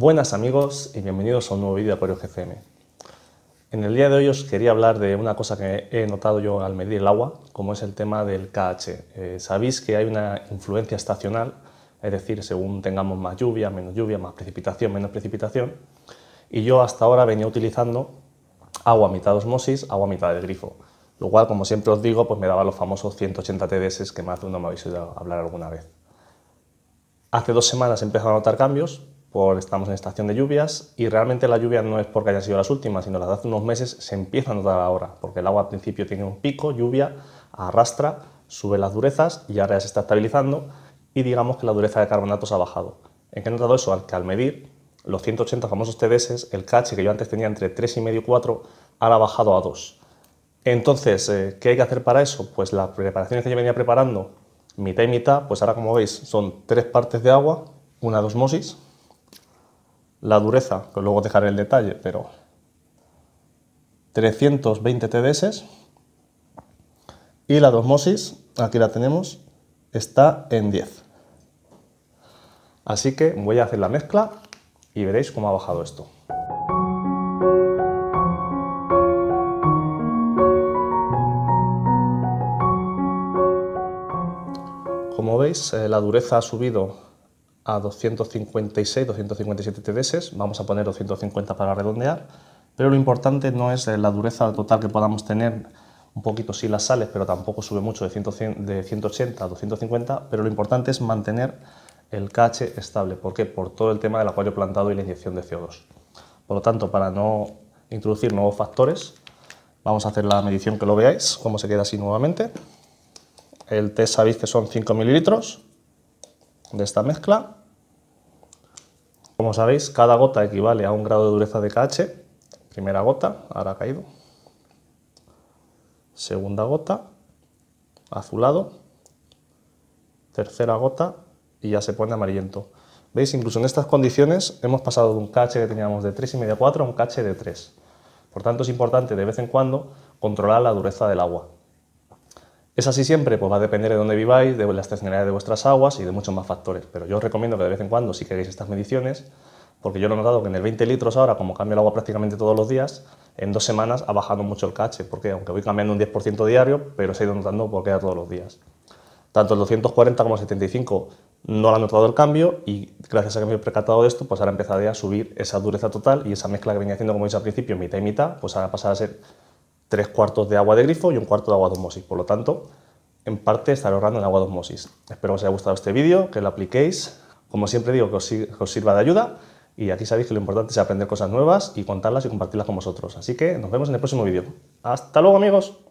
Buenas amigos y bienvenidos a un nuevo vídeo de Acuario GCM. En el día de hoy os quería hablar de una cosa que he notado yo al medir el agua, como es el tema del KH. Eh, sabéis que hay una influencia estacional, es decir, según tengamos más lluvia, menos lluvia, más precipitación, menos precipitación, y yo hasta ahora venía utilizando agua a mitad de osmosis, agua a mitad del grifo, lo cual, como siempre os digo, pues me daba los famosos 180 TDS que más de uno me habéis oído hablar alguna vez. Hace dos semanas he empezado a notar cambios, por estamos en estación de lluvias y realmente la lluvia no es porque hayan sido las últimas, sino las de hace unos meses se empieza a notar ahora, porque el agua al principio tiene un pico, lluvia, arrastra, sube las durezas y ahora ya se está estabilizando y digamos que la dureza de carbonatos ha bajado. ¿En qué he notado eso? Al que al medir los 180 famosos TDS, el cache que yo antes tenía entre 3,5 y 4, ahora ha bajado a 2. Entonces, eh, ¿qué hay que hacer para eso? Pues las preparaciones que yo venía preparando, mitad y mitad, pues ahora como veis son tres partes de agua, una de osmosis, la dureza, que luego dejaré el detalle, pero 320 TDS. Y la dosmosis, aquí la tenemos, está en 10. Así que voy a hacer la mezcla y veréis cómo ha bajado esto. Como veis, eh, la dureza ha subido a 256, 257 TDS, vamos a poner 250 para redondear, pero lo importante no es la dureza total que podamos tener, un poquito si las sales, pero tampoco sube mucho de, de 180 a 250, pero lo importante es mantener el cache estable, ¿por qué? Por todo el tema del acuario plantado y la inyección de CO2. Por lo tanto, para no introducir nuevos factores, vamos a hacer la medición que lo veáis, cómo se queda así nuevamente. El test sabéis que son 5 mililitros de esta mezcla, como sabéis, cada gota equivale a un grado de dureza de KH. Primera gota, ahora ha caído. Segunda gota, azulado. Tercera gota y ya se pone amarillento. ¿Veis? Incluso en estas condiciones hemos pasado de un KH que teníamos de 3,5 a 4 a un KH de 3. Por tanto, es importante de vez en cuando controlar la dureza del agua. ¿Es así siempre? Pues va a depender de dónde viváis, de la estacionalidad de vuestras aguas y de muchos más factores. Pero yo os recomiendo que de vez en cuando, si queréis estas mediciones, porque yo lo he notado que en el 20 litros ahora, como cambio el agua prácticamente todos los días, en dos semanas ha bajado mucho el cache, porque aunque voy cambiando un 10% diario, pero se ha ido notando porque era todos los días. Tanto el 240 como el 75 no lo han notado el cambio y gracias a que me he percatado de esto, pues ahora empezaré a subir esa dureza total y esa mezcla que venía haciendo, como he al principio, mitad y mitad, pues ahora pasado a ser tres cuartos de agua de grifo y un cuarto de agua de osmosis. Por lo tanto, en parte estaré ahorrando en agua de osmosis. Espero que os haya gustado este vídeo, que lo apliquéis. Como siempre digo, que os, que os sirva de ayuda. Y aquí sabéis que lo importante es aprender cosas nuevas y contarlas y compartirlas con vosotros. Así que nos vemos en el próximo vídeo. ¡Hasta luego, amigos!